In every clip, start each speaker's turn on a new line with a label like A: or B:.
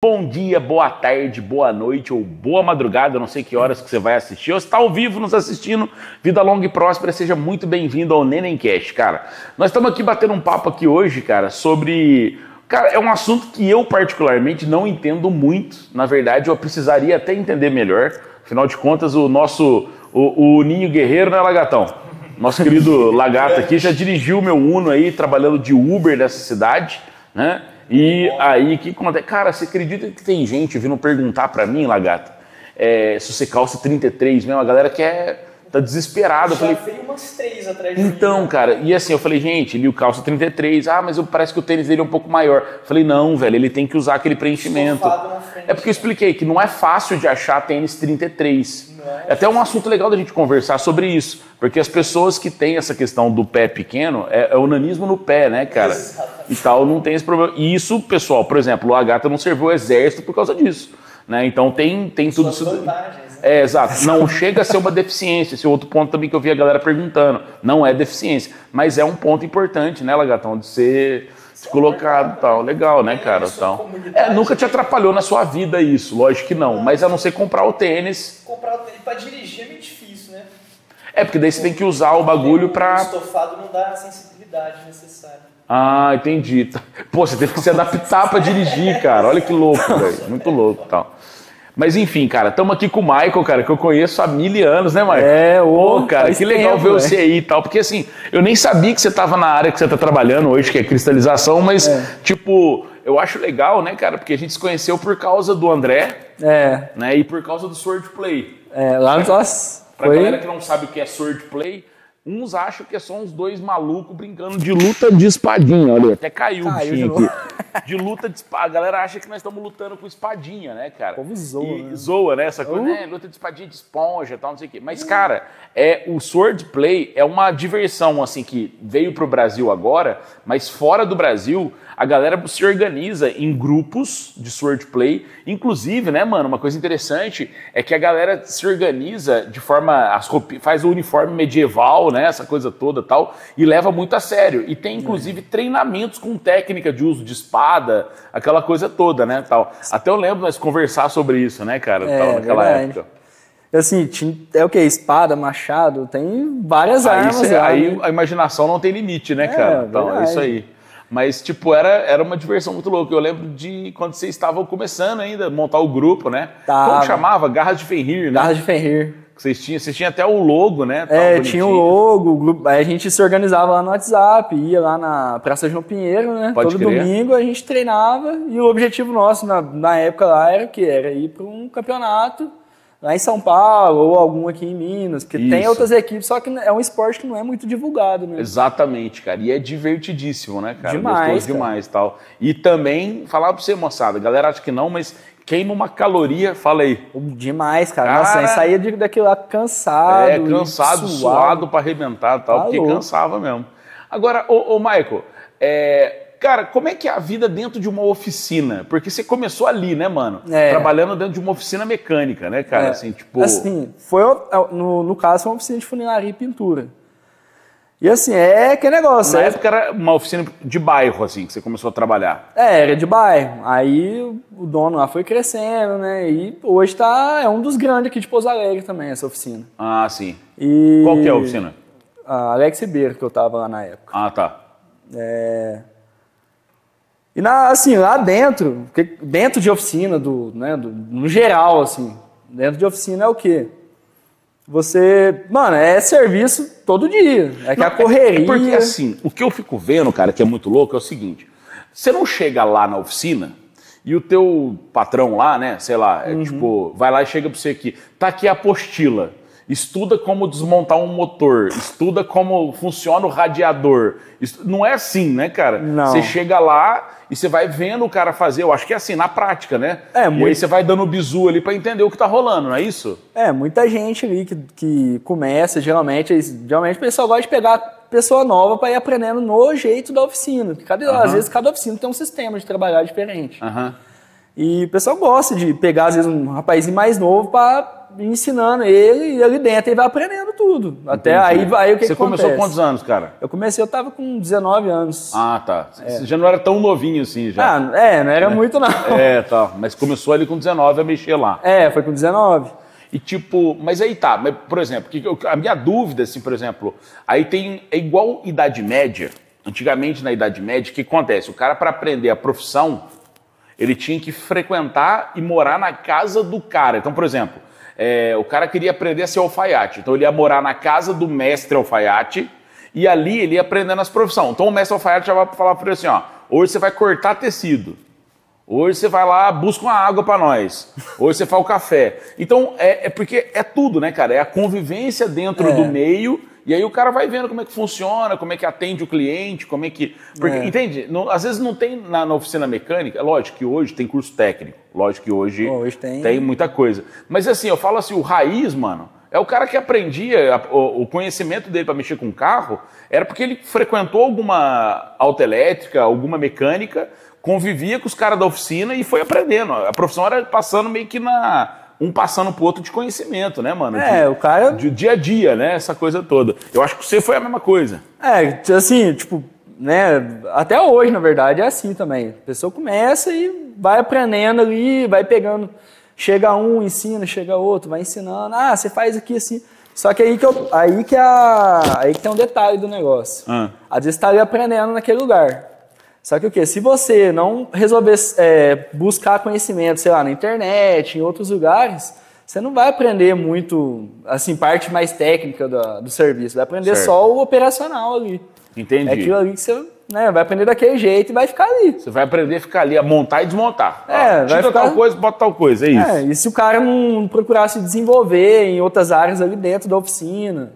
A: Bom dia, boa tarde, boa noite ou boa madrugada, não sei que horas que você vai assistir ou está ao vivo nos assistindo. Vida longa e próspera, seja muito bem-vindo ao Nenemcast, cara. Nós estamos aqui batendo um papo aqui hoje, cara, sobre Cara, é um assunto que eu particularmente não entendo muito. Na verdade, eu precisaria até entender melhor. Afinal de contas, o nosso o, o Ninho Guerreiro, né, Lagatão? Nosso querido Lagato aqui já dirigiu meu Uno aí, trabalhando de Uber nessa cidade, né? E aí, o que acontece? Cara, você acredita que tem gente vindo perguntar para mim, Lagata, é, se você calça 33 mesmo? A galera quer Tá desesperado. Eu, eu falei,
B: umas três atrás de
A: Então, né? cara, e assim, eu falei, gente, ele o calça 33, ah, mas eu, parece que o tênis dele é um pouco maior. Eu falei, não, velho, ele tem que usar aquele preenchimento.
B: é
A: porque eu né? expliquei que não é fácil de achar tênis 33. É até um assunto legal da gente conversar sobre isso, porque as pessoas que têm essa questão do pé pequeno, é, é nanismo no pé, né, cara? Exatamente. E tal, não tem esse problema. E isso, pessoal, por exemplo, o gata não serviu o exército por causa disso. Né? Então tem, tem tudo isso. É, exato. Não chega a ser uma deficiência. Esse é outro ponto também que eu vi a galera perguntando. Não é deficiência, mas é um ponto importante, né, Lagatão, de ser colocado tal. Legal, né, cara? tal. é, nunca te atrapalhou na sua vida isso, lógico que não. Mas a não ser comprar o tênis.
B: Comprar o tênis pra dirigir é meio difícil, né?
A: É, porque daí você tem que usar o bagulho pra. O
B: estofado não dá a sensibilidade necessária.
A: Ah, entendi. Pô, você teve que se adaptar pra dirigir, cara. Olha que louco, velho. Muito louco tal. Mas enfim, cara, estamos aqui com o Michael, cara, que eu conheço há mil anos, né, Michael? É, ô, oh, cara, que legal tempo, ver você é. aí e tal. Porque assim, eu nem sabia que você estava na área que você está trabalhando hoje, que é cristalização, mas, é. tipo, eu acho legal, né, cara? Porque a gente se conheceu por causa do André. É. Né,
B: e por causa do Swordplay. É, lá no né? nós. Pra foi... galera que não
A: sabe o que é Swordplay, uns acham que é só uns dois malucos brincando de luta de espadinha, olha. Até caiu, caiu o bichinho aqui. de luta de espada. A galera acha que nós estamos lutando com espadinha, né, cara? Como zoa. E, né? Zoa, né? Essa coisa, uh. né? Luta de espadinha de esponja e tal, não sei o quê. Mas, cara, é, o swordplay é uma diversão, assim, que veio pro Brasil agora, mas fora do Brasil a galera se organiza em grupos de swordplay. Inclusive, né, mano, uma coisa interessante é que a galera se organiza de forma. As roupi, faz o uniforme medieval, né? Essa coisa toda tal, e leva muito a sério. E tem, inclusive, treinamentos com técnica de uso de espada, aquela coisa toda, né? Tal. Até eu lembro nós conversar sobre isso, né, cara? É, tal, naquela verdade. época
B: assim, é o que? Espada, machado, tem
A: várias aí armas. Cê, aí né? a imaginação não tem limite, né, é, cara? Então, verdade. é isso aí. Mas, tipo, era, era uma diversão muito louca. Eu lembro de quando vocês estavam começando ainda a montar o grupo, né? Como chamava? Garras de Fenrir, né? Garras de Fenrir. Vocês tinham, vocês
B: tinham até o logo, né? Tava é, bonitinho. tinha o logo, a gente se organizava lá no WhatsApp, ia lá na Praça João Pinheiro, né? Pode Todo domingo a gente treinava e o objetivo nosso na, na época lá era o que era ir para um campeonato lá em São Paulo ou algum aqui em Minas, porque Isso. tem outras equipes, só que é um esporte que não é muito divulgado, né?
A: Exatamente, cara. E é divertidíssimo, né, cara? Demais, Gostoso cara. demais tal. E também, falar pra você, moçada, a galera acha que não, mas queima uma caloria, fala aí. Demais, cara. cara Nossa, saía
B: daquilo lá cansado. É, cansado, suado, suado
A: para arrebentar tal, tá porque cansava mesmo. Agora, ô, Maico Michael, é, Cara, como é que é a vida dentro de uma oficina? Porque você começou ali, né, mano? É. Trabalhando dentro de uma oficina mecânica, né, cara? É. Assim, tipo... Assim,
B: foi, é, no, no caso, foi uma oficina de funilaria e pintura. E assim, é que negócio. Na é... época era
A: uma oficina de bairro, assim, que você começou a trabalhar.
B: É, era de bairro. Aí o dono lá foi crescendo, né? E hoje tá, é um dos grandes aqui de Pouso Alegre também, essa oficina. Ah, sim. E... Qual que é a oficina? A Alex Ribeiro, que eu tava lá na época. Ah, tá. É... E na, assim, lá dentro, dentro de oficina, do, né, do, no geral, assim, dentro de oficina é o quê? Você, mano, é serviço todo dia. É que é não, a é correria. É porque assim,
A: o que eu fico vendo, cara, que é muito louco, é o seguinte: você não chega lá na oficina e o teu patrão lá, né, sei lá, é uhum. tipo, vai lá e chega pra você aqui, tá aqui a apostila estuda como desmontar um motor, estuda como funciona o radiador. Não é assim, né, cara? Não. Você chega lá e você vai vendo o cara fazer, eu acho que é assim, na prática, né? É, muito... E aí você vai dando bizu ali para entender o que tá rolando, não é isso?
B: É, muita gente ali que, que começa, geralmente, geralmente o pessoal gosta de pegar pessoa nova para ir aprendendo no jeito da oficina. Porque às vezes cada oficina tem um sistema de trabalhar diferente. Uhum. E o pessoal gosta de pegar, às vezes, um rapazinho mais novo para ensinando ele e ali dentro ele vai aprendendo tudo. Até aí, aí o que Você que começou acontece? quantos anos, cara? Eu comecei, eu tava com 19 anos.
A: Ah, tá. Você é. já não era tão novinho assim já. Ah, é, não era é. muito não. É, tá. Mas começou ali com 19 a mexer lá. É, foi com 19. E tipo, mas aí tá, mas, por exemplo, a minha dúvida, assim, por exemplo, aí tem, é igual Idade Média, antigamente na Idade Média, o que acontece? O cara para aprender a profissão, ele tinha que frequentar e morar na casa do cara. Então, por exemplo, é, o cara queria aprender a ser alfaiate. Então ele ia morar na casa do mestre alfaiate e ali ele ia aprendendo as profissões. Então o mestre alfaiate já vai falar para ele assim: ó, hoje você vai cortar tecido. Hoje você vai lá, busca uma água para nós. Hoje você faz o café. Então, é, é, porque é tudo, né, cara? É a convivência dentro é. do meio e aí o cara vai vendo como é que funciona, como é que atende o cliente, como é que. Porque, é. entende? Não, às vezes não tem na, na, oficina mecânica, lógico que hoje tem curso técnico, lógico que hoje, hoje tem. tem muita coisa. Mas assim, eu falo assim, o raiz, mano, é o cara que aprendia, o conhecimento dele para mexer com carro era porque ele frequentou alguma autoelétrica, alguma mecânica, convivia com os caras da oficina e foi aprendendo. A profissão era passando meio que na, um passando pro outro de conhecimento, né, mano? É, de, o cara. De dia a dia, né? Essa coisa toda. Eu acho que você foi a mesma coisa.
B: É, assim, tipo, né? Até hoje, na verdade, é assim também. A pessoa começa e vai aprendendo ali, vai pegando. Chega um, ensina, chega outro, vai ensinando. Ah, você faz aqui assim. Só que aí que, eu, aí que, é a, aí que tem um detalhe do negócio. Ah. Às vezes tá ali aprendendo naquele lugar. Só que o que? Se você não resolver é, buscar conhecimento, sei lá, na internet, em outros lugares, você não vai aprender muito, assim, parte mais técnica do, do serviço. Vai aprender certo. só o operacional ali. Entendi. É aquilo ali que você né, vai aprender daquele jeito e vai ficar ali. Você vai aprender a ficar ali, a montar e desmontar. É, ah, vai ficar... tal coisa,
A: bota tal coisa, é isso. É,
B: e se o cara não procurar se desenvolver em outras áreas ali dentro da oficina,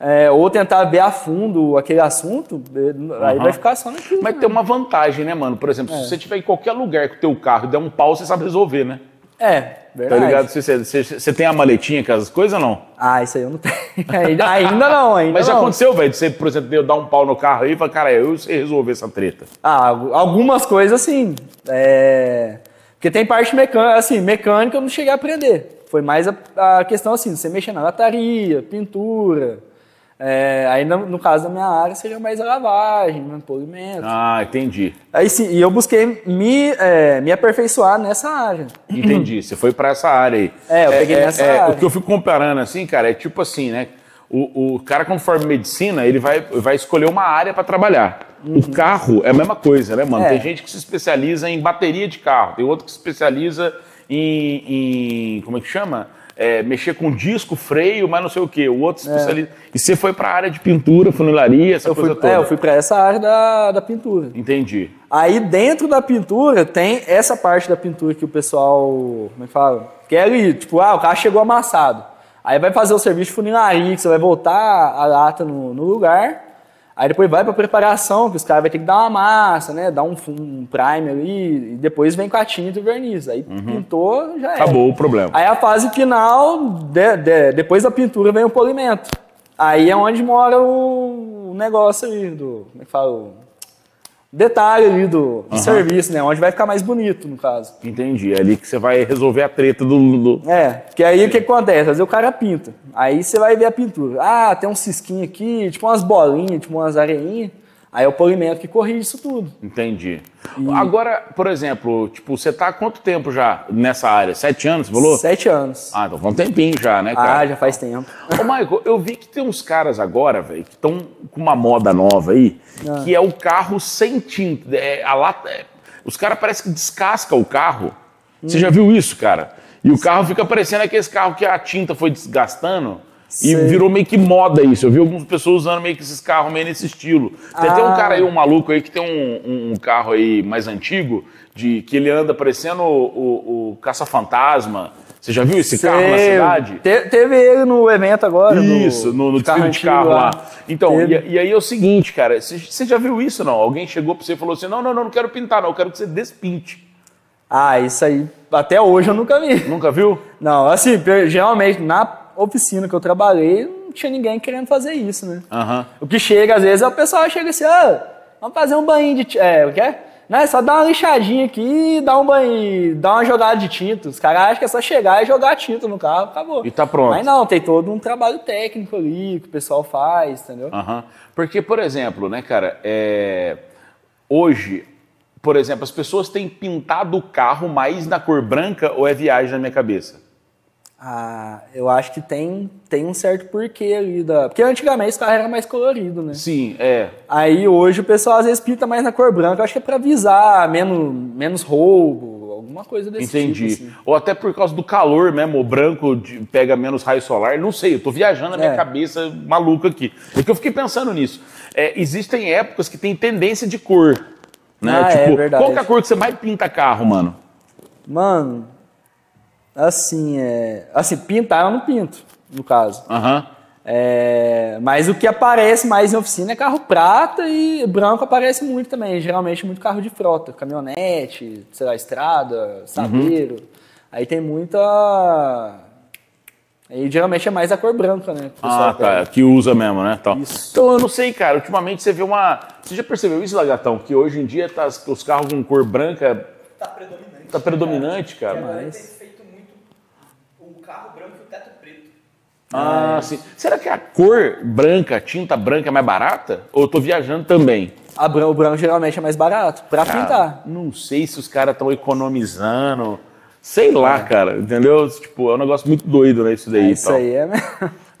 B: é, ou tentar ver a fundo aquele assunto, é, aí vai ficar
A: só naquilo. Mas né? tem uma vantagem, né, mano? Por exemplo, é. se você estiver em qualquer lugar com o teu carro e der um pau, você sabe resolver, né?
B: É, tá verdade. Tá ligado?
A: Você, você, você tem a maletinha com as coisas ou não?
B: Ah, isso aí eu não tenho. Ainda, ainda
A: não, ainda Mas já não. aconteceu, velho, de você, por exemplo, eu dar um pau no carro aí e falar, cara, eu sei
B: resolver essa treta. Ah, algumas coisas sim. É... Porque tem parte mecânica, assim, mecânica eu não cheguei a aprender. Foi mais a, a questão assim, você mexer na lataria, pintura, é, aí, no, no, caso da minha área, seria mais a lavagem, o né, polimento. Ah, entendi. Aí sim, e eu busquei me, é, me aperfeiçoar nessa área.
A: Entendi, você foi para essa área aí. É, eu é, peguei é, nessa é, área. O que eu fico comparando assim, cara, é tipo assim, né? O, o cara, conforme medicina, ele vai, vai escolher uma área para trabalhar. Uhum. O carro é a mesma coisa, né, mano? É. Tem gente que se especializa em bateria de carro, tem outro que se especializa em, em como é que chama? é, mexer com disco, freio, mas não sei o quê.
B: O outro é. especialista. É. E você foi para a área de pintura, funilaria, essa eu coisa fui, é, toda. É, eu fui para essa área da, da pintura. Entendi. Aí dentro da pintura tem essa parte da pintura que o pessoal, como é que fala? Quer tipo, ah, o cara chegou amassado. Aí vai fazer o serviço de funilaria, que você vai voltar a lata no, no lugar Aí depois vai para preparação, que os caras vão ter que dar uma massa, né? Dar um, um primer ali, e depois vem com a tinta e verniz. Aí uhum. pintou, já é. Acabou o problema. Aí a fase final, de, de, depois da pintura, vem o polimento. Aí é onde mora o negócio aí do. Como é que fala? detalhe ali do, do uhum. serviço, né? Onde vai ficar mais bonito, no caso. Entendi. É ali que você vai resolver a treta do. do... É, porque aí é. o que acontece? Às vezes o cara pinta. Aí você vai ver a pintura. Ah, tem um cisquinho aqui, tipo umas bolinhas, tipo umas areinhas. Aí é o polimento que corrige isso tudo. Entendi. E... Agora, por exemplo, tipo, você está há quanto tempo já
A: nessa área? Sete anos, você falou? Sete anos. Ah, então faz um tempinho já, né, ah, cara? Ah, já faz tempo. Ô, Michael, eu vi que tem uns caras agora, velho, que estão com uma moda nova aí, ah. que é o carro sem tinta. É, a lata, é, os caras parecem que descasca o carro. Hum. Você já viu isso, cara? E o carro fica parecendo aquele carro que a tinta foi desgastando. Sim. E virou meio que moda isso. Eu vi algumas pessoas usando meio que esses carros meio nesse estilo. Tem ah. até um cara aí, um maluco aí, que tem um, um, carro aí mais antigo, de que ele anda parecendo o, o, o caça-fantasma. Você já viu esse carro na cidade?
B: Te, teve ele no evento agora. Isso, no, no, no desfile de carro lá. lá.
A: Então, e, e, aí é o seguinte, cara, você já viu isso não?
B: Alguém chegou pra você e falou assim, não, não, não, não quero pintar não, eu quero que você despinte. Ah, isso aí, até hoje eu nunca vi. Nunca viu? Não, assim, geralmente na oficina que eu trabalhei, não tinha ninguém querendo fazer isso, né? Uhum. O que chega, às vezes, é o pessoal chega assim, ah, vamos fazer um banho de... É, o Não é? Só dá uma lixadinha aqui, dá um banho, dá uma jogada de tinta. Os caras acham que é só chegar e jogar tinta no carro, acabou. E tá pronto. Mas não, tem todo um trabalho técnico ali que o pessoal faz, entendeu?
A: Uhum. Porque, por exemplo, né, cara, é... hoje, por exemplo, as pessoas têm pintado o carro mais na cor branca
B: ou é viagem na minha cabeça? Ah, eu acho que tem, tem um certo porquê ali da. Porque antigamente os carros eram mais coloridos, né? Sim, é. Aí hoje o pessoal às vezes pinta mais na cor branca, eu acho que é pra avisar, menos, menos roubo, alguma coisa desse Entendi. tipo.
A: Entendi. Assim. Ou até por causa do calor mesmo, o branco pega menos raio solar, não sei, eu tô viajando na minha é. cabeça maluca aqui. É que eu fiquei pensando nisso. É, existem épocas que tem tendência de cor. Né? Ah, é tipo, é verdade. Qual é a
B: cor que você mais pinta carro, mano? Mano, assim, é, assim, pintar eu não pinto, no caso. Uhum. É, mas o que aparece mais em oficina é carro prata e branco aparece muito também. Geralmente muito carro de frota, caminhonete, sei lá, estrada, sabeiro. Uhum. Aí tem muita... aí geralmente é mais a cor branca, né? Que ah,
A: tá. É, que usa mesmo, né? Então,
B: então eu não sei, cara. Ultimamente você vê uma. Você já percebeu isso,
A: Lagatão? Que hoje em dia tá, os carros com cor branca. Tá predominante. Tá predominante, cara. cara. É, mas... Ah, sim. Será que a cor branca, a tinta branca é mais barata? Ou eu tô viajando também? o branco
B: geralmente é mais barato para pintar.
A: Não sei se os caras estão economizando. Sei lá, é. cara, entendeu? Tipo, é um negócio muito doido, né, isso daí. É, isso aí é mesmo.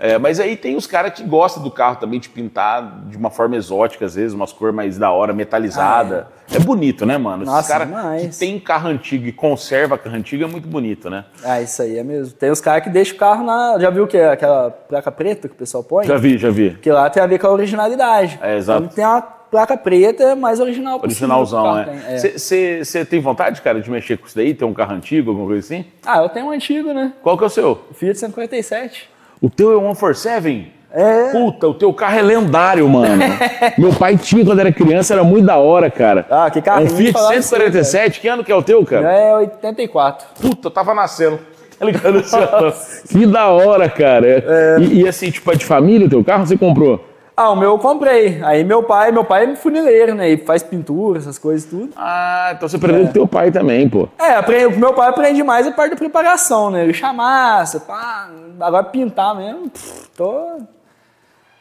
A: É, mas aí tem os caras que gostam do carro também de pintar de uma forma exótica, às vezes, umas cores mais da hora, metalizada. Ah, é. é. bonito, né, mano? Nossa, Esse cara demais. que tem carro antigo e conserva carro antigo é muito bonito, né?
B: Ah, isso aí é mesmo. Tem os caras que deixam o carro na. Já viu que aquela placa preta que o pessoal põe? Já vi, já vi. Que lá tem a ver com a originalidade. É, exato. Então, tem uma placa preta é mais original Originalzão, né?
A: Você é. é. tem vontade, cara, de mexer com isso daí? Ter um carro antigo, alguma coisa assim?
B: Ah, eu tenho um antigo, né? Qual que é o seu? Fiat 157.
A: O teu é um 147? É. Puta, o teu carro é lendário, mano. Meu pai tinha quando era criança, era muito da hora, cara. Ah, que carro? É um Fiat 147, assim, que ano que é o teu, cara? É 84. Puta, tava nascendo. Tá ligado? que da hora, cara. É. E, e assim, tipo, é de família o teu carro? Você comprou?
B: Ah, o meu eu comprei. Aí meu pai, meu pai é funileiro, né? E faz pintura, essas coisas tudo. Ah, então você aprendeu é. teu
A: pai também, pô.
B: É, aprendi, meu pai aprende mais a parte da preparação, né? Ele chamaça, pá, agora pintar mesmo, pff, tô...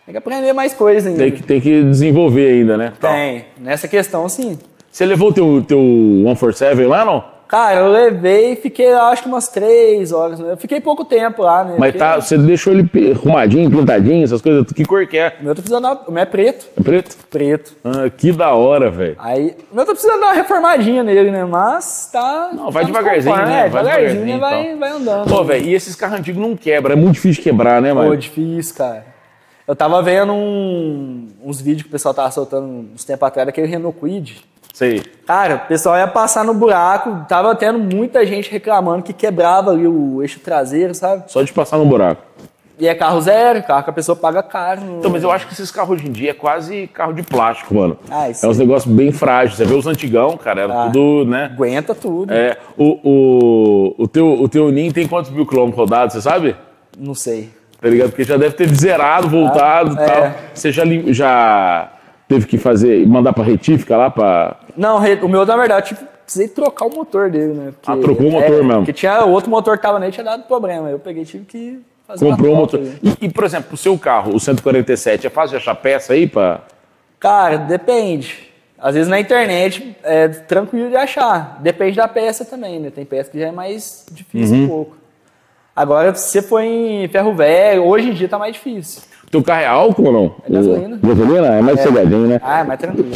B: Tem que aprender mais coisas ainda. Tem que,
A: tem que desenvolver ainda, né? Tem.
B: Nessa questão, sim.
A: Você levou o teu, teu 147 lá, não?
B: Cara, eu levei e fiquei, acho que umas três horas. Né? Eu fiquei pouco tempo lá, né? Mas tá,
A: você deixou ele arrumadinho, pintadinho, essas coisas? Que cor que é? O meu tá precisando dar... O meu é preto. É preto? Preto. Ah, que da hora,
B: velho. Aí, o meu tá precisando dar uma reformadinha nele, né? Mas tá... Não, tá vai tá devagarzinho, né? né? Vai devagarzinho, devagarzinho né? vai, então. vai andando. Pô, velho, e esses carros antigos não quebram. É muito difícil quebrar, né, mano? Pô, difícil, cara. Eu tava vendo um, uns vídeos que o pessoal tava soltando uns tempos atrás, aquele Renault Quid. Sim, Cara, o pessoal ia passar no buraco, tava tendo muita gente reclamando que quebrava ali o eixo traseiro, sabe? Só de passar no buraco. E é carro zero, carro
A: que a pessoa paga caro. Então, mas eu acho que esses carros hoje em dia é quase carro de plástico, mano. Ah, isso é uns negócios bem frágeis. Você vê os antigão, cara, era ah, tudo, né? Aguenta tudo. É, o, o, o, teu, o teu NIM tem quantos mil quilômetros rodados, você sabe? Não sei. Tá ligado? Porque já deve ter
B: zerado, voltado ah, e ah, tal. É. Você já,
A: já teve que fazer, mandar para retífica lá para.
B: Não, o meu, na verdade, tipo, precisei trocar o motor dele, né? Porque, ah, trocou o motor é, mesmo. Porque tinha outro motor que tava nele, tinha dado problema. Eu peguei, tive que fazer Comprou o motor. E, e, por exemplo, o
A: seu carro, o 147, é fácil de achar peça aí para.
B: Cara, depende. Às vezes na internet é tranquilo de achar. Depende da peça também, né? Tem peça que já é mais difícil uhum. um pouco. Agora, se você for em ferro velho, hoje em dia tá mais difícil. Tu carro é
A: álcool ou não? É gasolina. Gasolina? É mais é. né? Ah, é mais tranquilo.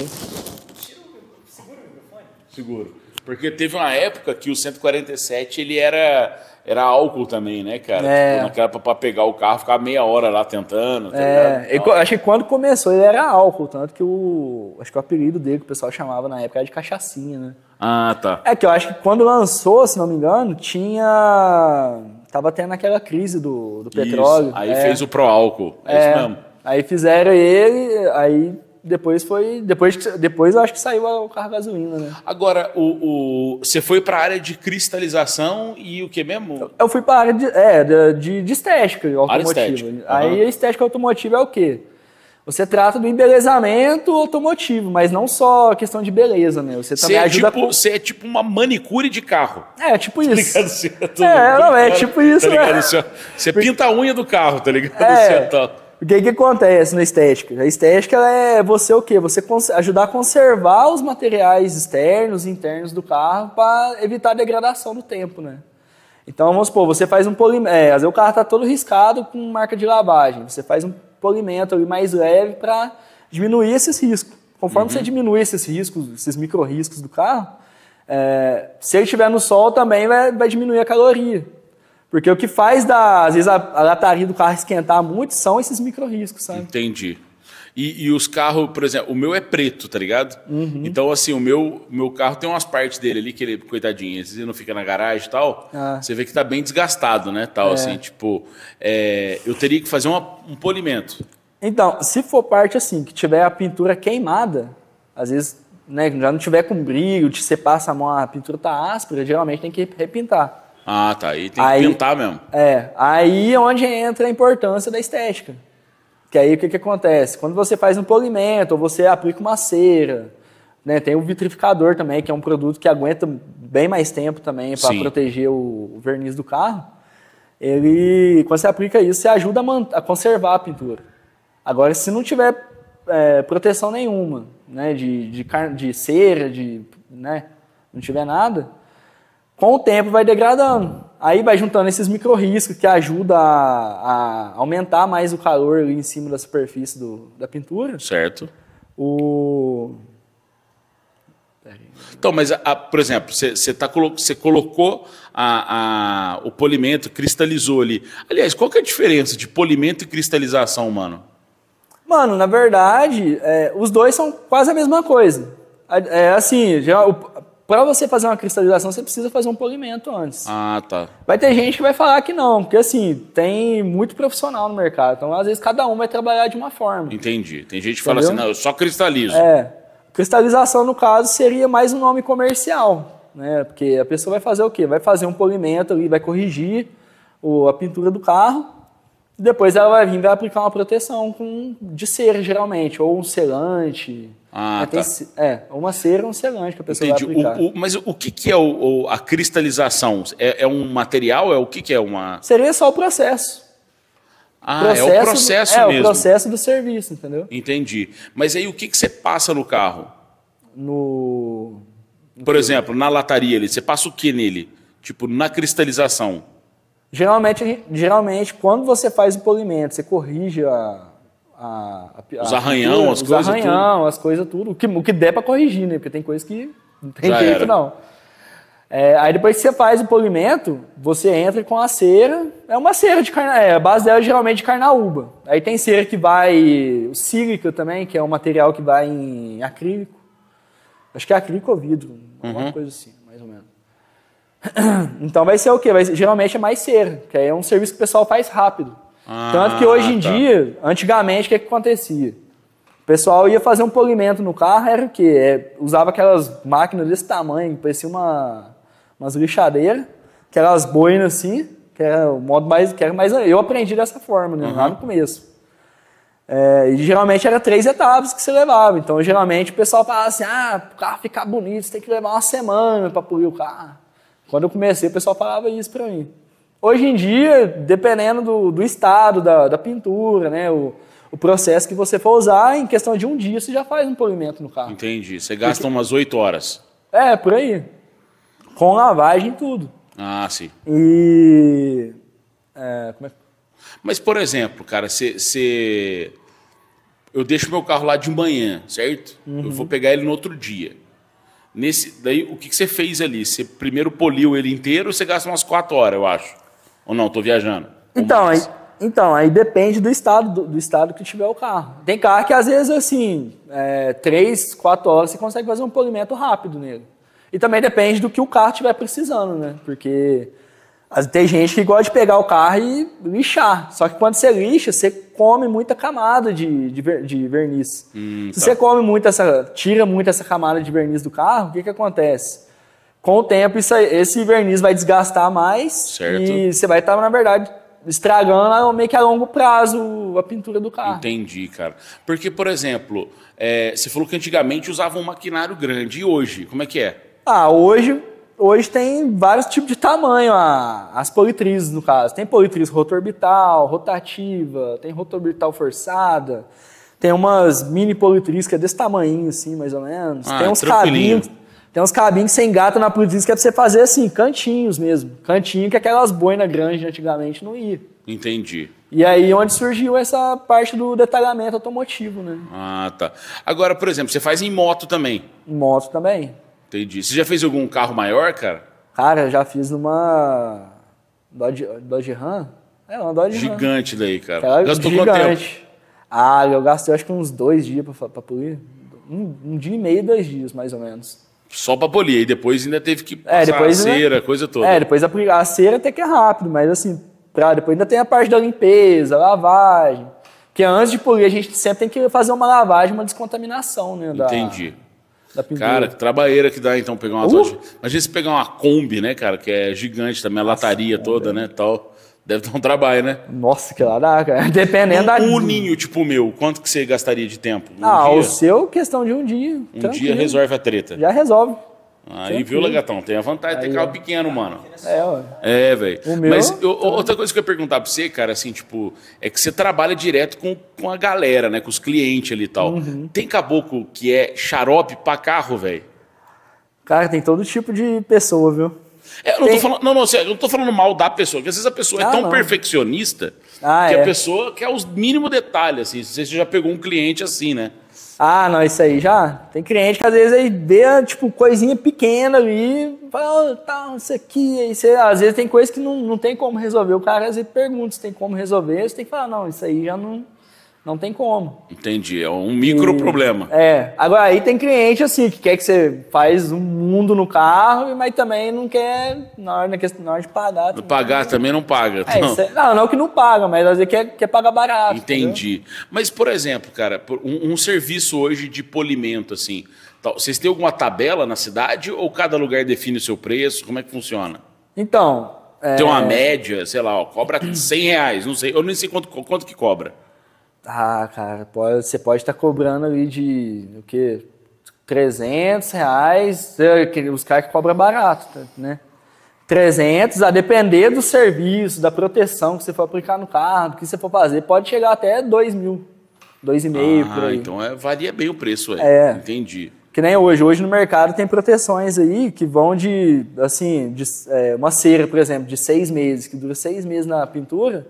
A: Segura o microfone. Seguro. Porque teve uma época que o 147 ele era, era álcool também, né, cara? É. Tipo, naquela pra pegar o carro, ficar meia hora lá
B: tentando. Tá é, eu, acho que quando começou ele era álcool, tanto que o. Acho que o apelido dele que o pessoal chamava na época era de cachaçinha, né? Ah, tá. É que eu acho que quando lançou, se não me engano, tinha Tava tá tendo aquela crise do, do isso. petróleo. Aí é. fez o pro álcool É, é, isso é. mesmo. Aí fizeram ele, aí depois foi. Depois, depois eu acho que saiu o carro gasolina, né?
A: Agora, o, o, você foi para a área de cristalização e o que mesmo? Eu,
B: eu fui para a área de, é, de, de, de estética automotiva. Estética. Uhum. Aí a estética automotiva é o quê? Você trata do embelezamento automotivo, mas não só questão de beleza, né? Você também cê é ajuda. É tipo, Você
A: é tipo uma manicure de carro.
B: É, tipo tá isso.
A: Tá ligado, é, é não, é tá tipo isso, tá ligado,
B: né? Você é- pinta
A: a unha do carro, tá ligado? É.
B: O que, que acontece na estética? A estética é você o quê? Você ajudar a conservar os materiais externos e internos do carro para evitar a degradação do tempo, né? Então, vamos supor, você faz um polimento. É, o carro está todo riscado com marca de lavagem. Você faz um polimento ali mais leve para diminuir esses riscos. Conforme uhum. você diminui esses riscos, esses micro-riscos do carro, é, se ele estiver no sol também vai, vai, diminuir a caloria. Porque o que faz, da, às vezes, a, a lataria do carro esquentar muito são esses micro-riscos, sabe?
A: Entendi. E, e os carros, por exemplo, o meu é preto, tá ligado? Uhum. Então, assim, o meu, meu carro tem umas partes dele ali que ele, coitadinho, às vezes não fica na garagem e tal. Ah. Você vê que tá bem desgastado, né? Tal, é. assim, tipo, é, eu teria que fazer uma, um polimento.
B: Então, se for parte assim, que tiver a pintura queimada, às vezes, né, já não tiver com brilho, você passa a mão, a pintura tá áspera, geralmente tem que repintar. Ah,
A: tá. E tem aí, que pintar mesmo.
B: É. Aí é onde entra a importância da estética. Que aí o que, que acontece? Quando você faz um polimento, ou você aplica uma cera, né? Tem o vitrificador também, que é um produto que aguenta bem mais tempo também para proteger o, verniz do carro. Ele, quando você aplica isso, você ajuda a, a conservar a pintura. Agora, se não tiver é, proteção nenhuma, né, de, de, de cera, de, né, não tiver nada, com o tempo vai degradando. Aí vai juntando esses micro-riscos que ajuda a, a, aumentar mais o calor em cima da superfície do, da pintura. Certo. O...
A: Então, mas, a, por exemplo, você tá, colocou a, a, o polimento, cristalizou ali. Aliás, qual que é a diferença de polimento e cristalização, mano?
B: Mano, na verdade, é, os dois são quase a mesma coisa. É, é assim, já, o, para você fazer uma cristalização, você precisa fazer um polimento antes. Ah, tá. Vai ter gente que vai falar que não, porque assim, tem muito profissional no mercado. Então, às vezes, cada um vai trabalhar de uma forma.
A: Entendi. Tem gente que Entendeu? fala assim, não, eu só cristalizo.
B: É. Cristalização, no caso, seria mais um nome comercial, né? Porque a pessoa vai fazer o quê? Vai fazer um polimento ali, vai corrigir o, a pintura do carro depois ela vai vir e vai aplicar uma proteção com, de cera, geralmente, ou um selante. Ah, tá. é, uma cera ou um selante que a pessoa Entendi. vai aplicar. O, o,
A: mas o que, que é o, a cristalização? É, é, um material? É o que, que é uma.
B: Seria só o processo.
A: Ah, processo, é o processo do, é, mesmo. É o processo
B: do serviço, entendeu?
A: Entendi. Mas aí o que, que você passa no carro? No. Por exemplo, na lataria ali, você passa o que nele? Tipo, na cristalização.
B: Geralmente, geralmente, quando você faz o polimento, você corrige a, a, a, os arranhão, a, as os coisas. arranhão, tudo. as coisas, tudo. O que, o que der para corrigir, né? Porque tem coisas que não tem Já jeito, era. não. É, aí depois que você faz o polimento, você entra com a cera. É uma cera de carnaúba. É, a base dela é geralmente de carnaúba. Aí tem cera que vai. O sílica também, que é um material que vai em acrílico. Acho que é acrílico ou vidro, alguma uhum. coisa assim. Então vai ser o quê? Vai ser, geralmente é mais cedo, que aí é um serviço que o pessoal faz rápido. Ah, Tanto que ah, hoje em tá. dia, antigamente, o que, é que, acontecia? O pessoal ia fazer um polimento no carro, era o quê? É, usava aquelas máquinas desse tamanho, parecia uma, umas lixadeiras, aquelas boinas assim, que era o modo mais. Que era mais eu aprendi dessa forma, né? Uhum. Lá no começo. É, e geralmente era três etapas que você levava. Então, geralmente, o pessoal falava assim: ah, o carro ficar bonito, você tem que levar uma semana para polir o carro. Quando eu comecei, o pessoal falava isso para mim. Hoje em dia, dependendo do, do estado da, da pintura, né, o, o processo que você for usar, em questão de um dia você já faz um polimento no carro.
A: Entendi. Você gasta Porque... umas 8 horas.
B: É, por aí. Com lavagem e tudo. Ah, sim. E. É, como é...
A: Mas, por exemplo, cara, você. Cê... Eu deixo meu carro lá de manhã, certo? Uhum. Eu vou pegar ele no outro dia. Nesse, daí, o que, que você fez ali? Você primeiro poliu ele inteiro, você gasta umas quatro horas, eu acho. Ou não, estou viajando.
B: então, aí, então, aí depende do estado do, do, estado que tiver o carro. Tem carro que às vezes assim, é, três, quatro horas você consegue fazer um polimento rápido nele. E também depende do que o carro estiver precisando, né? Porque tem gente que gosta de pegar o carro e lixar. Só que quando você lixa, você come muita camada de, de, de verniz. Hum, Se tá. você come muito essa. tira muito essa camada de verniz do carro, o que, que acontece? Com o tempo, isso, esse verniz vai desgastar mais certo. e você vai estar, tá, na verdade, estragando meio que a longo prazo a pintura do carro.
A: Entendi, cara. Porque, por exemplo, é, você falou que antigamente usava um maquinário grande. E hoje, como é que é?
B: Ah, hoje hoje tem vários tipos de tamanho a, as politrizes, no caso. Tem politriz rotorbital, rotativa, tem rotorbital forçada, tem umas mini politrizes que é desse tamanho, assim, mais ou menos. Ah, tem uns cabinhos. Tem uns cabinhos que você engata na politriz que é pra você fazer assim, cantinhos mesmo. Cantinho que aquelas boinas grandes antigamente não ia.
A: Entendi.
B: E aí onde surgiu essa parte do detalhamento automotivo, né?
A: Ah, tá. Agora, por exemplo, você faz em moto também.
B: moto também.
A: Entendi. Você já fez algum carro maior, cara?
B: Cara, já fiz numa Dodge, Dodge Ram. É, uma Dodge Gigante
A: Ram. daí, cara. É Gastou gigante.
B: Ah, eu gastei acho que uns dois dias pra, pra polir. Um, um, dia e meio, dois dias, mais ou menos.
A: Só pra polir. E depois ainda teve que passar é, depois, a cera, a coisa toda. É, depois
B: a, a cera até que é rápido, mas assim, pra, depois ainda tem a parte da limpeza, lavagem. Porque antes de polir, a gente sempre tem que fazer uma lavagem, uma descontaminação, né? Da... Entendi da
A: pintura. Cara, que trabalheira que dá, então, pegar uma uh! lojas. Imagina se pegar uma Kombi, né, cara, que é gigante também, a Nossa, lataria toda, né, tal. Deve dar um trabalho, né?
B: Nossa, que lá dá, cara. Dependendo um, da... Um
A: ninho tipo o meu, quanto que você gastaria de tempo? Um ah, dia? o seu,
B: questão de um dia. Um dia resolve a treta. Já resolve.
A: Aí, viu, Legatão? Tem a vantagem de ter carro ó. pequeno, mano. É, ó. É, velho. Mas eu, outra coisa que eu ia perguntar pra você, cara, assim, tipo, é que você trabalha direto com, com a galera, né? Com os clientes ali e tal. Uhum. Tem caboclo que é xarope pra carro,
B: velho? Cara, tem todo tipo de pessoa, viu? É, eu não, tem... tô falando,
A: não, não, eu não tô falando mal da pessoa, porque às vezes a pessoa é ah, é tão não. perfeccionista ah, que é. a pessoa quer os mínimos detalhes, assim. Você já pegou um cliente assim, né?
B: Ah, não, isso aí já. Tem cliente que às vezes aí vê, tipo, coisinha pequena ali, fala, oh, tá, isso aqui. Aí você, às vezes tem coisas que não, não tem como resolver. O cara às vezes pergunta se tem como resolver, você tem que falar, não, isso aí já não não tem como.
A: Entendi, é um micro e, problema.
B: É. Agora aí tem cliente assim que quer que você faz um mundo no carro, mas também não quer na hora, na hora de pagar. Também. Pagar
A: também não paga. É, não. É,
B: não, não é que não paga, mas às vezes quer, quer pagar barato.
A: Entendi. Entendeu? Mas, por exemplo, cara, um, um serviço hoje de polimento, assim. Tal, vocês têm alguma tabela na cidade ou cada lugar define o seu preço? Como é que funciona?
B: Então. É... Tem uma é-
A: média, sei lá, ó, cobra 100 reais, não sei, eu nem sei quanto, quanto que cobra.
B: Ah, cara, pode, você pode estar tá cobrando ali de o quê? 300 reais, é, os caras que cobram é barato, tá, né? 300, a depender do serviço, da proteção que você for aplicar no carro, do que você for fazer, pode chegar até 2 mil, 2,5 ah, por aí.
A: Então é, varia bem o preço aí, é. entendi.
B: Que nem hoje, hoje no mercado tem proteções aí que vão de, assim, de, é, uma cera, por exemplo, de seis meses, que dura seis meses na pintura,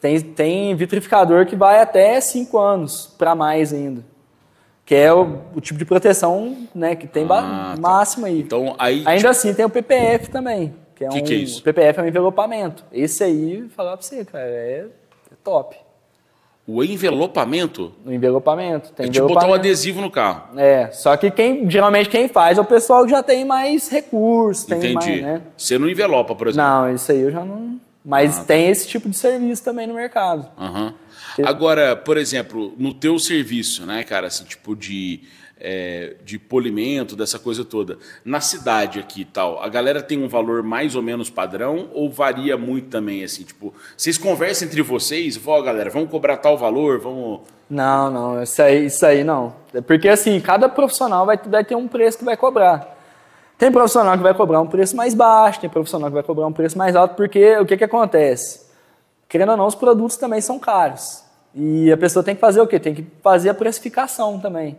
B: tem, tem vitrificador que vai até 5 anos para mais ainda. Que é o, o, tipo de proteção né, que tem ah, tá. aí. Então, aí Ainda tipo... assim tem o PPF também. Que é que um, que é isso? O PPF é um envelopamento. Esse aí, falar para você, cara, é, é top.
A: O envelopamento? O envelopamento. Tem é tipo botar um adesivo no carro.
B: É, só que quem geralmente quem faz é o pessoal que já tem mais recursos. Entendi. Mais, né? Você não envelopa, por exemplo? Não, isso aí eu já não... Mas ah, tá. tem esse tipo de serviço também no mercado. Uhum.
A: Agora, por exemplo, no teu serviço, né, cara, assim, tipo de, é, de polimento, dessa coisa toda, na cidade aqui e tal, a galera tem um valor mais ou menos padrão ou varia muito também, assim, tipo, vocês conversam entre vocês, vó, galera, vamos cobrar tal
B: valor, vamos... Não, não, isso aí, isso aí não. É porque, assim, cada profissional vai, vai ter um preço que vai cobrar. Tem profissional que vai cobrar um preço mais baixo, tem profissional que vai cobrar um preço mais alto, porque o que, que acontece? Querendo ou não, os produtos também são caros. E a pessoa tem que fazer o quê? Tem que fazer a precificação também.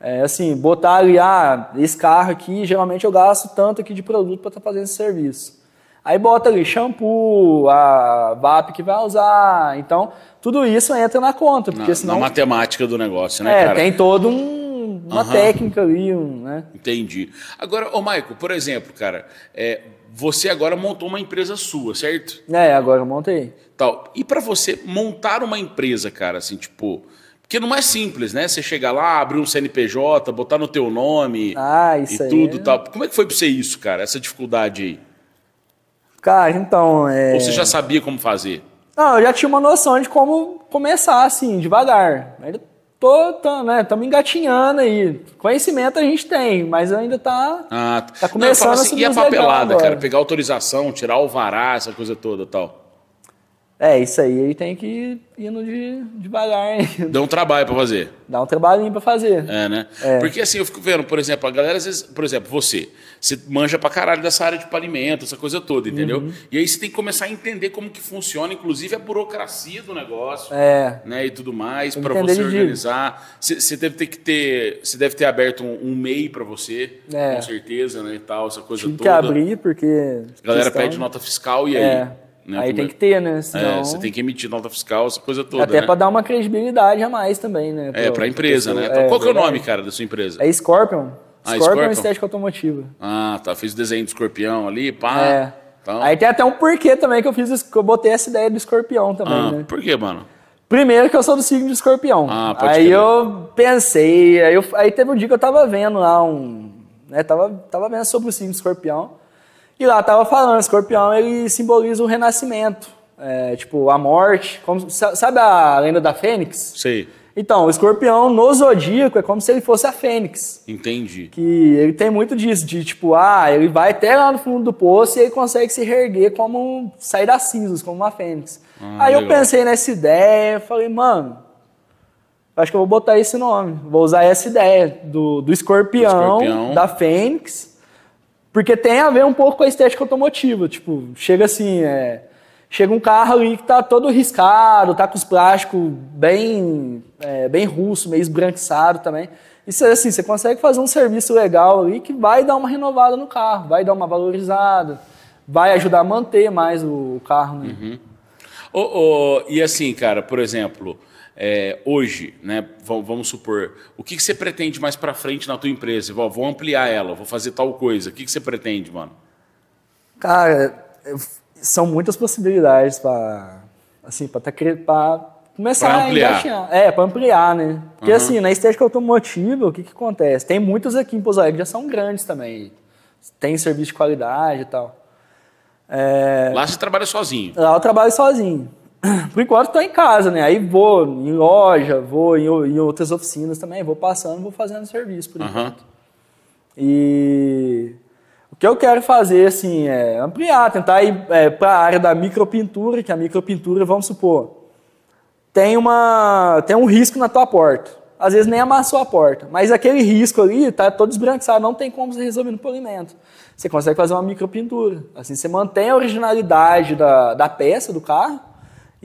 B: É, assim, botar ali, ah, esse carro aqui, geralmente eu gasto tanto aqui de produto para estar tá fazendo esse serviço. Aí bota ali shampoo, a VAP que vai usar. Então, tudo isso entra na conta. Porque na, senão... na
A: matemática do negócio, né, é, cara? tem
B: todo um uma uhum. técnica ali, um, né?
A: Entendi. Agora, ô Maico, por exemplo, cara, é, você agora montou uma empresa sua, certo? É, agora eu montei. Tal. E para você montar uma empresa, cara, assim, tipo, porque não é simples, né? Você chegar lá, abrir um CNPJ, botar no teu nome
B: ah, isso e aí tudo é. tal.
A: Como é que foi para você isso, cara? Essa dificuldade aí?
B: Cara, então. É... Ou você já
A: sabia como fazer?
B: Não, eu já tinha uma noção de como começar, assim, devagar. Mas tô, tô, né, estamos engatinhando aí. Conhecimento a gente tem, mas ainda está
A: ah, tá, tá começando não, assim, a subir E a papelada, cara? Pegar autorização, tirar o vará, essa coisa toda tal.
B: É, isso aí ele tem que ir indo de, devagar. Hein?
A: Dá um trabalho para fazer.
B: Dá um trabalhinho para fazer. É, né? É. Porque
A: assim, eu fico vendo, por exemplo, a galera às vezes, por exemplo, você, você manja pra caralho dessa área de palimento, essa coisa toda, entendeu? Uhum. E aí você tem que começar a entender como que funciona, inclusive a burocracia do negócio, é. né, e tudo mais, para você organizar. Você, você deve ter que ter, você deve ter aberto um, um MEI para você, é. com certeza, né, e tal, essa coisa toda. Tem que abrir,
B: porque... A galera questão... pede nota fiscal e aí... É. Né? Aí Como tem é... que ter, né? É, Senão... É, você tem
A: que emitir nota fiscal, essa coisa toda. Até né? para dar uma
B: credibilidade a mais também, né? É, pra, é, para a empresa, né? Então, é, Qual que é o nome,
A: cara, da sua empresa?
B: É Scorpion.
A: Ah, Scorpion, é Scorpion? Estética Automotiva. Ah, tá. Fiz o desenho do escorpião ali, pá. É. Então...
B: Aí tem até um porquê também que eu fiz, que eu botei essa ideia do escorpião também, ah, né? Por quê, mano? Primeiro que eu sou do signo de escorpião. Ah, pode aí querer. eu pensei, aí, eu, aí teve um dia que eu tava vendo lá um. Né, tava, tava vendo sobre o signo de escorpião. E lá tava falando, escorpião ele simboliza o renascimento, é, tipo a morte, como, sabe a lenda da fênix? Sei. Então, o escorpião no zodíaco é como se ele fosse a fênix. Entendi. Que ele tem muito disso, de tipo, ah, ele vai até lá no fundo do poço e ele consegue se reerguer como sair das cinzas, como uma fênix. Ah, Aí legal. eu pensei nessa ideia, falei, mano, acho que eu vou botar esse nome, vou usar essa ideia do, do escorpião, do escorpião. da fênix porque tem a ver um pouco com a estética automotiva. Tipo, chega assim, é, chega um carro ali que tá todo riscado, tá com os plásticos bem, é, bem russo, meio esbranquiçado também. Isso assim, você consegue fazer um serviço legal ali que vai dar uma renovada no carro, vai dar uma valorizada, vai ajudar a manter mais o carro. Né?
A: Uhum. Oh, oh, e assim, cara, por exemplo, é, hoje, né, vamos supor, o que, que você pretende mais para frente na tua empresa? Vou, vou ampliar ela, vou fazer tal coisa. O que, que você pretende, mano?
B: Cara, são muitas possibilidades para assim, para tá, pra começar pra ampliar. a engaixar. É, para ampliar, né? Porque uhum. assim, na estética automotiva, o que, que acontece? Tem muitos aqui em Pouso Alegre já são grandes também. Tem serviço de qualidade e tal. É... Lá você
A: trabalha sozinho.
B: Lá eu trabalho sozinho por enquanto estou em casa, né? Aí vou em loja, vou em, em, outras oficinas também, vou passando, vou fazendo serviço por enquanto. E o que eu quero fazer, assim, é ampliar, tentar ir é, para a área da micropintura, que a micropintura, vamos supor, tem, uma, tem um risco na tua porta. Às vezes nem amassou a porta, mas aquele risco ali está todo esbranquiçado, não tem como você resolver no polimento. Você consegue fazer uma micropintura. Assim, você mantém a originalidade da, da peça, do carro,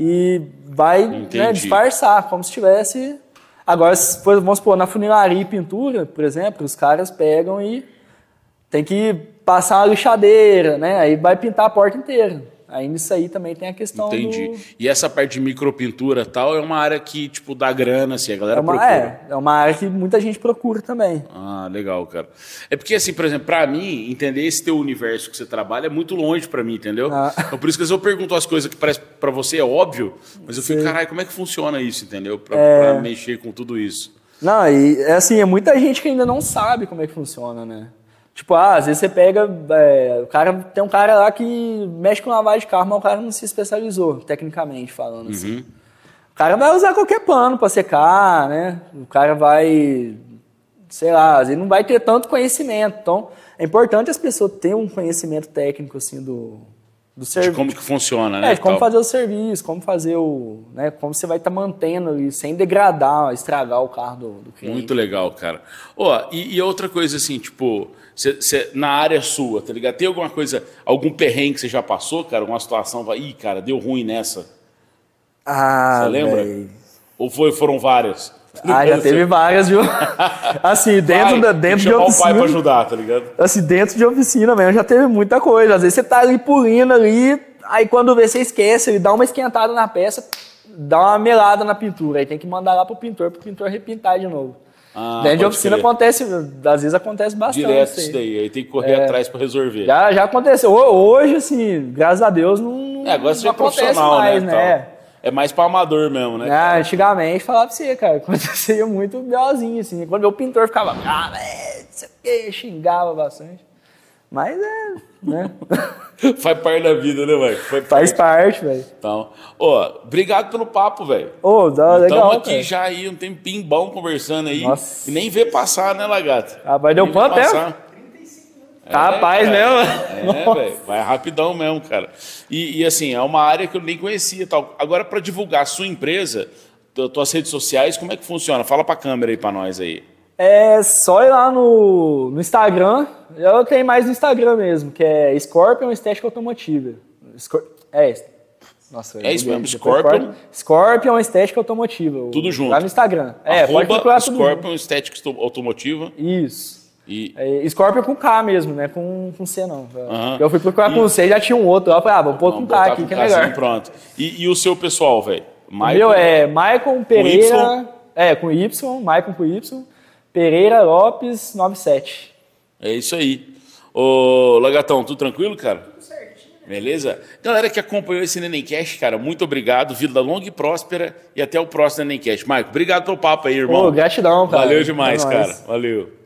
B: e vai né, disfarçar, como se tivesse. Agora, vamos supor, na funilaria e pintura, por exemplo, os caras pegam e tem que passar uma lixadeira, né? Aí vai pintar a porta inteira. Aí nisso aí também tem a questão Entendi. Do...
A: E essa parte de micropintura tal é uma área que, tipo, dá grana, assim, a galera é uma, procura. É,
B: é uma área que muita gente procura também.
A: Ah, legal, cara. É porque, assim, por exemplo, pra mim, entender esse teu universo que você trabalha é muito longe pra mim, entendeu? Ah. Então por isso que às vezes eu pergunto as coisas que parece pra você é óbvio, mas eu Sim. fico, caralho, como é que funciona isso, entendeu?
B: Pra, é... pra
A: mexer com tudo isso.
B: Não, e é assim, é muita gente que ainda não sabe como é que funciona, né? Tipo, ah, às vezes você pega. É, o cara, tem um cara lá que mexe com lavagem de carro, mas o cara não se especializou, tecnicamente falando assim. uhum. assim. O cara vai usar qualquer pano para secar, né? O cara vai. Sei lá, às vezes não vai ter tanto conhecimento. Então, é importante as pessoas terem um conhecimento técnico, assim, do, do
A: serviço. De como que funciona, né? É, como tal. fazer
B: o serviço, como fazer o. Né, como você vai estar tá mantendo e sem degradar, estragar o carro do, do cliente.
A: Muito legal, cara. Ó, oh, e, e, outra coisa assim, tipo, cê, cê, na área sua, tá ligado? Tem alguma coisa, algum perrengue que você já passou, cara? alguma situação, vai, ih, cara, deu ruim nessa.
B: Ah, Você lembra?
A: Véi. Ou foi, foram várias? Ah, já teve
B: várias, viu? Assim, dentro, Vai, da, dentro de oficina. o pai pra ajudar, tá ligado? Assim, dentro de oficina mesmo, já teve muita coisa. Às vezes você tá ali pulindo ali, aí quando vê, você esquece, ele dá uma esquentada na peça, dá uma melada na pintura. Aí tem que mandar lá pro pintor, pro pintor repintar de novo. Ah, dentro de oficina acontece, às vezes acontece bastante. Direto isso daí,
A: aí tem que correr é, atrás para resolver. Já,
B: já aconteceu. Hoje, assim, graças a Deus, não.
A: É, agora você não é profissional, mais, né? né? É mais pra amador mesmo, né?
B: Ah, antigamente falava pra você, cara, acontecia muito biozinho, assim. Quando meu pintor ficava, ah, é, xingava bastante. Mas é, né?
A: Faz parte da vida, né, velho? Faz, Faz parte, velho. Então, ó, obrigado pelo papo, velho.
B: Ô, dá legal. Estamos aqui cara.
A: já aí um tempinho bom conversando aí. Nossa. E nem vê passar, né, lagata?
B: Ah, mas deu quanto tempo? Tá, é, rapaz, cara. mesmo? Né? É, velho.
A: Vai rapidão mesmo, cara. E, e, assim, é uma área que eu nem conhecia tal. Agora, para divulgar a sua empresa, suas redes sociais, como é que funciona? Fala para a câmera aí para nós aí.
B: É só ir lá no, no Instagram. Eu tenho mais no Instagram mesmo, que é Scorpion Estética Automotiva. Scor é, nossa, é isso mesmo, Scorpion. Scorpion Estética Automotiva. Tudo junto. Lá no Instagram. É, Arroba pode procurar Scorpion
A: Estética Automotiva. Isso. E...
B: É, Scorpio com K mesmo, né? Com, com C não.
A: Uhum. Eu fui
B: procurar e... com C e já tinha um outro. Eu falei, ah, vou pôr com K aqui, com que é melhor.
A: pronto. E, e, o seu pessoal, velho? Meu é
B: Maicon Pereira. Com é, com Y, Maicon com Y. Pereira Lopes 97.
A: É isso aí. Ô, Lagatão, tudo tranquilo, cara? Tudo certinho. Né? Beleza? Galera que acompanhou esse Nenemcast, cara, muito obrigado. Vida longa e próspera. E até o próximo Nenemcast. Michael, obrigado pelo papo aí, irmão. Pô,
B: gratidão, cara. Valeu demais, é cara.
A: Valeu.